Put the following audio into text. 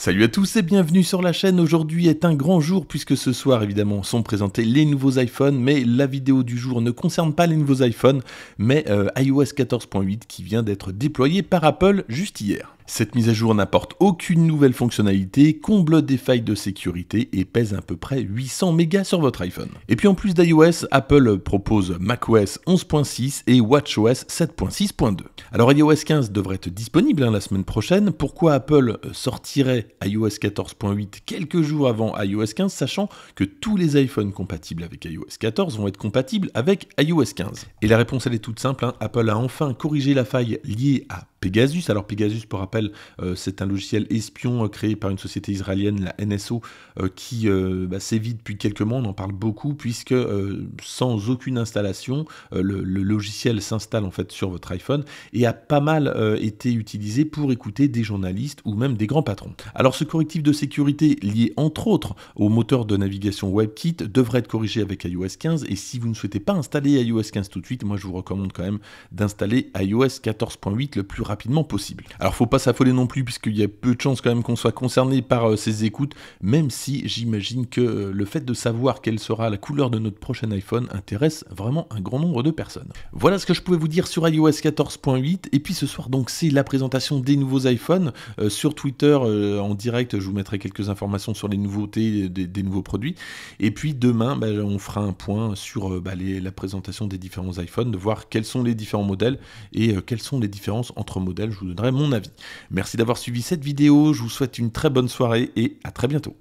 Salut à tous et bienvenue sur la chaîne. Aujourd'hui est un grand jour puisque ce soir évidemment sont présentés les nouveaux iPhones, mais la vidéo du jour ne concerne pas les nouveaux iPhones, mais euh, iOS 14.8 qui vient d'être déployé par Apple juste hier. Cette mise à jour n'apporte aucune nouvelle fonctionnalité, comble des failles de sécurité et pèse à peu près 800 mégas sur votre iPhone. Et puis en plus d'iOS, Apple propose macOS 11.6 et WatchOS 7.6.2. Alors iOS 15 devrait être disponible hein, la semaine prochaine. Pourquoi Apple euh, sortirait iOS 14.8 quelques jours avant iOS 15, sachant que tous les iPhones compatibles avec iOS 14 vont être compatibles avec iOS 15 Et la réponse elle est toute simple, hein. Apple a enfin corrigé la faille liée à Pegasus. Alors Pegasus, pour rappel, euh, c'est un logiciel espion euh, créé par une société israélienne, la NSO, euh, qui bah, sévit depuis quelques mois, on en parle beaucoup, puisque sans aucune installation, le, logiciel s'installe en fait sur votre iPhone et a pas mal été utilisé pour écouter des journalistes ou même des grands patrons. Alors ce correctif de sécurité lié entre autres au moteur de navigation WebKit devrait être corrigé avec iOS 15 et si vous ne souhaitez pas installer iOS 15 tout de suite, moi je vous recommande quand même d'installer iOS 14.8 le plus rapidement possible. Alors faut pas s'affoler non plus puisqu'il y a peu de chances quand même qu'on soit concerné par euh, ces écoutes, même si j'imagine que euh, le fait de savoir quelle sera la couleur de notre prochain iPhone intéresse vraiment un grand nombre de personnes. Voilà ce que je pouvais vous dire sur iOS 14.8 et puis ce soir donc c'est la présentation des nouveaux iPhones euh, sur Twitter en direct, je vous mettrai quelques informations sur les nouveautés des, nouveaux produits et puis demain bah, on fera un point sur bah, la présentation des différents iPhones, de voir quels sont les différents modèles et quelles sont les différences entre modèle, je vous donnerai mon avis. Merci d'avoir suivi cette vidéo, je vous souhaite une très bonne soirée et à très bientôt.